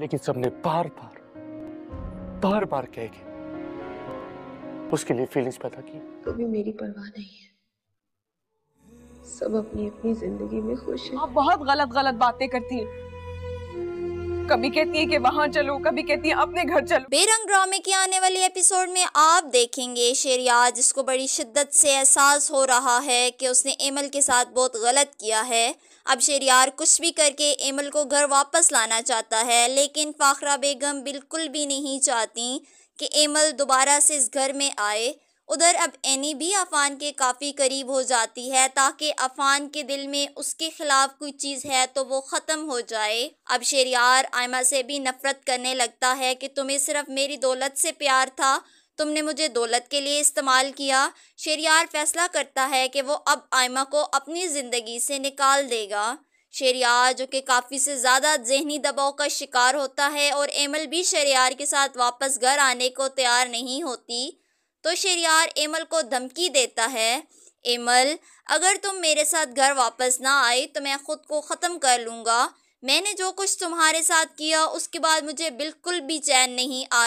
लेकिन सबने बार बार बार बार कह के उसके लिए फीलिंग्स पैदा की कभी मेरी परवाह नहीं है सब अपनी अपनी जिंदगी में खुश हैं। आप बहुत गलत गलत बातें करती हैं कभी कहती है कि वहाँ चलो कभी कहती है अपने घर चलो बेरंग ड्रामे की आने वाली एपिसोड में आप देखेंगे शेरिया जिसको बड़ी शिद्दत से एहसास हो रहा है कि उसने एमल के साथ बहुत गलत किया है अब शेरियार कुछ भी करके एमल को घर वापस लाना चाहता है लेकिन फ़ाखरा बेगम बिल्कुल भी नहीं चाहती कि एमल दोबारा से इस घर में आए उधर अब एनी भी अफान के काफ़ी करीब हो जाती है ताकि अफान के दिल में उसके खिलाफ कोई चीज़ है तो वो ख़त्म हो जाए अब शेरियार आयमा से भी नफ़रत करने लगता है कि तुम्हें सिर्फ मेरी दौलत से प्यार था तुमने मुझे दौलत के लिए इस्तेमाल किया शेरियार फैसला करता है कि वो अब आयमा को अपनी ज़िंदगी से निकाल देगा शेरियार जो कि काफ़ी से ज़्यादा जहनी दबाव का शिकार होता है और एमल भी शेरियार के साथ वापस घर आने को तैयार नहीं होती तो शेरियार एमल को धमकी देता है एमल अगर तुम मेरे साथ घर वापस ना आए तो मैं ख़ुद को ख़त्म कर लूँगा मैंने जो कुछ तुम्हारे साथ किया उसके बाद मुझे बिल्कुल भी चैन नहीं आ